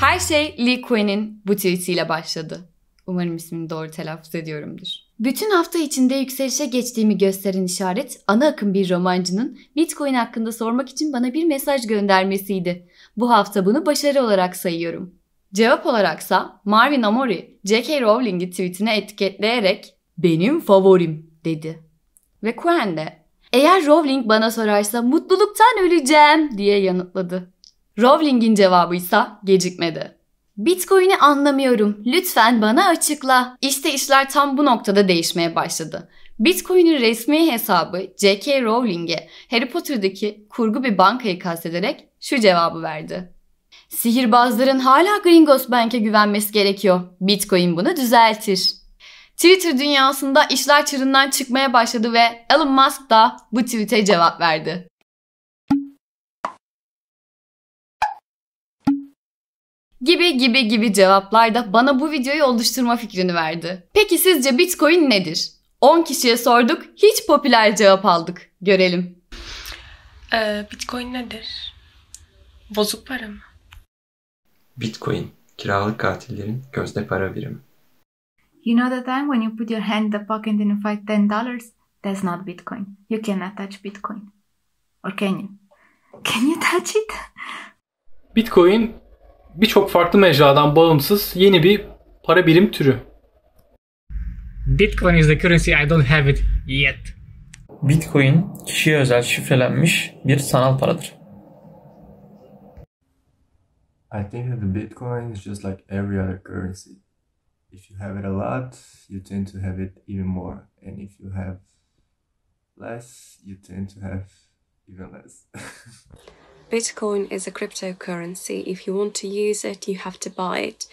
Her şey Lee Quinn'in bu tweetiyle başladı. Umarım ismini doğru telaffuz ediyorumdur. Bütün hafta içinde yükselişe geçtiğimi gösteren işaret ana akım bir romancının Bitcoin hakkında sormak için bana bir mesaj göndermesiydi. Bu hafta bunu başarı olarak sayıyorum. Cevap olaraksa Marvin Amori, J.K. Rowling'i tweetine etiketleyerek benim favorim dedi. Ve Quen de eğer Rowling bana sorarsa mutluluktan öleceğim diye yanıtladı. Rowling'in cevabı ise gecikmedi. Bitcoin'i anlamıyorum. Lütfen bana açıkla. İşte işler tam bu noktada değişmeye başladı. Bitcoin'in resmi hesabı J.K. Rowling'e Harry Potter'daki kurgu bir bankayı kastederek şu cevabı verdi. Sihirbazların hala Gringos Bank'e güvenmesi gerekiyor. Bitcoin bunu düzeltir. Twitter dünyasında işler çığırından çıkmaya başladı ve Elon Musk da bu tweet'e cevap verdi. gibi gibi gibi cevaplar da bana bu videoyu oluşturma fikrini verdi. Peki sizce Bitcoin nedir? 10 kişiye sorduk, hiç popüler cevap aldık. Görelim. Ee, Bitcoin nedir? Bozuk para mı? Bitcoin, kiralık katillerin gözde para birimi. You know the time when you put your hand in the pocket and you find ten dollars? That's not Bitcoin. You cannot touch Bitcoin. Or can you? Can you touch it? Bitcoin birçok farklı mecradan bağımsız yeni bir para birim türü. Bitcoin is the currency I don't have it yet. Bitcoin kişiye özel şifrelenmiş bir sanal paradır. I think that the Bitcoin is just like every other currency. If you have it a lot, you tend to have it even more. And if you have less, you tend to have Bilmemelisin. Bitcoin is a cryptocurrency. If you want to use it, you have to buy it.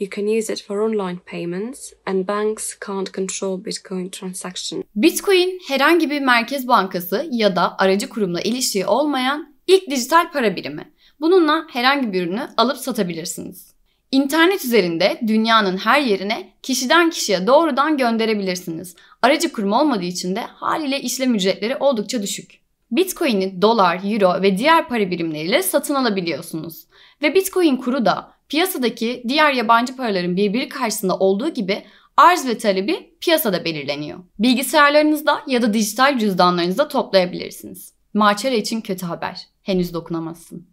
You can use it for online payments and banks can't control Bitcoin transaction. Bitcoin herhangi bir merkez bankası ya da aracı kurumla ilişiği olmayan ilk dijital para birimi. Bununla herhangi bir ürünü alıp satabilirsiniz. İnternet üzerinde dünyanın her yerine kişiden kişiye doğrudan gönderebilirsiniz. Aracı kurum olmadığı için de haliyle işlem ücretleri oldukça düşük. Bitcoin'i dolar, euro ve diğer para birimleriyle satın alabiliyorsunuz. Ve Bitcoin kuru da piyasadaki diğer yabancı paraların birbiri karşısında olduğu gibi arz ve talebi piyasada belirleniyor. Bilgisayarlarınızda ya da dijital cüzdanlarınızda toplayabilirsiniz. Maçara için kötü haber. Henüz dokunamazsın.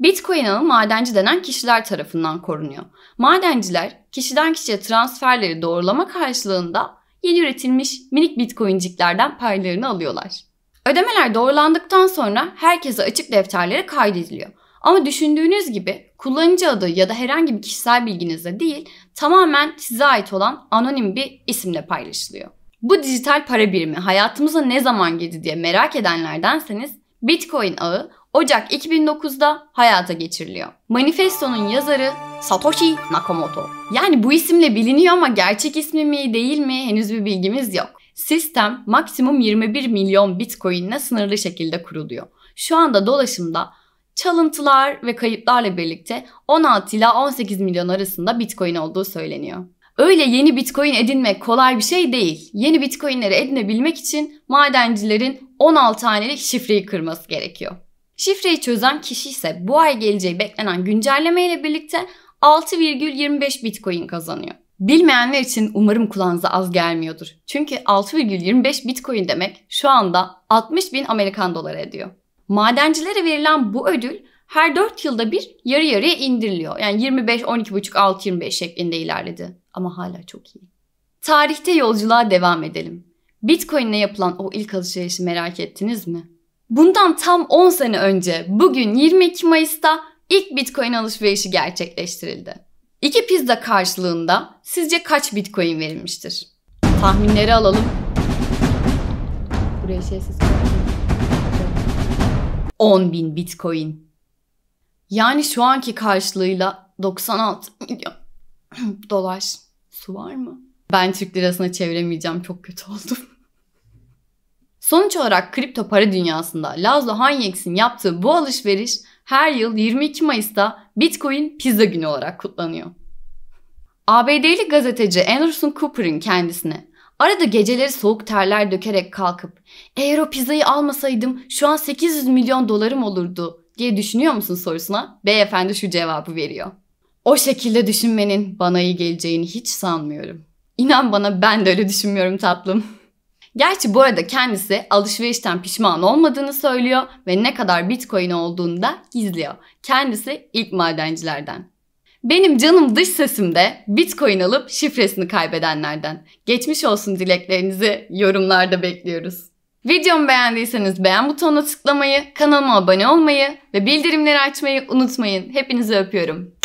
Bitcoin ağı madenci denen kişiler tarafından korunuyor. Madenciler kişiden kişiye transferleri doğrulama karşılığında yeni üretilmiş minik bitcoinciklerden paylarını alıyorlar. Ödemeler doğrulandıktan sonra herkese açık defterlere kaydediliyor. Ama düşündüğünüz gibi kullanıcı adı ya da herhangi bir kişisel bilginizle değil tamamen size ait olan anonim bir isimle paylaşılıyor. Bu dijital para birimi hayatımıza ne zaman girdi diye merak edenlerdenseniz Bitcoin ağı Ocak 2009'da hayata geçiriliyor. Manifestonun yazarı Satoshi Nakamoto. Yani bu isimle biliniyor ama gerçek ismi mi değil mi henüz bir bilgimiz yok. Sistem maksimum 21 milyon bitcoinle sınırlı şekilde kuruluyor. Şu anda dolaşımda çalıntılar ve kayıplarla birlikte 16 ila 18 milyon arasında bitcoin olduğu söyleniyor. Öyle yeni bitcoin edinmek kolay bir şey değil. Yeni bitcoinleri edinebilmek için madencilerin 16 hanelik şifreyi kırması gerekiyor. Şifreyi çözen kişi ise bu ay geleceği beklenen güncelleme ile birlikte 6,25 bitcoin kazanıyor. Bilmeyenler için umarım kulağınıza az gelmiyordur. Çünkü 6,25 bitcoin demek şu anda 60 bin Amerikan doları ediyor. Madencilere verilen bu ödül her 4 yılda bir yarı yarıya indiriliyor. Yani 25, 12,5, 6, 25 şeklinde ilerledi. Ama hala çok iyi. Tarihte yolculuğa devam edelim. Bitcoin yapılan o ilk alışverişi merak ettiniz mi? Bundan tam 10 sene önce bugün 22 Mayıs'ta ilk Bitcoin alışverişi gerçekleştirildi. İki pizza karşılığında sizce kaç bitcoin verilmiştir? Tahminleri alalım. Buraya şey ses 10 bin bitcoin. Yani şu anki karşılığıyla 96 milyon dolar. Su var mı? Ben Türk lirasına çeviremeyeceğim. Çok kötü oldum. Sonuç olarak kripto para dünyasında Lazlo Hayek'sin yaptığı bu alışveriş her yıl 22 Mayıs'ta Bitcoin Pizza Günü olarak kutlanıyor. ABD'li gazeteci Anderson Cooper'ın kendisine arada geceleri soğuk terler dökerek kalkıp eğer o pizzayı almasaydım şu an 800 milyon dolarım olurdu diye düşünüyor musun sorusuna beyefendi şu cevabı veriyor. O şekilde düşünmenin bana iyi geleceğini hiç sanmıyorum. İnan bana ben de öyle düşünmüyorum tatlım. Gerçi bu arada kendisi alışverişten pişman olmadığını söylüyor ve ne kadar bitcoin olduğunu da gizliyor. Kendisi ilk madencilerden. Benim canım dış sesimde bitcoin alıp şifresini kaybedenlerden. Geçmiş olsun dileklerinizi yorumlarda bekliyoruz. Videomu beğendiyseniz beğen butonuna tıklamayı, kanalıma abone olmayı ve bildirimleri açmayı unutmayın. Hepinizi öpüyorum.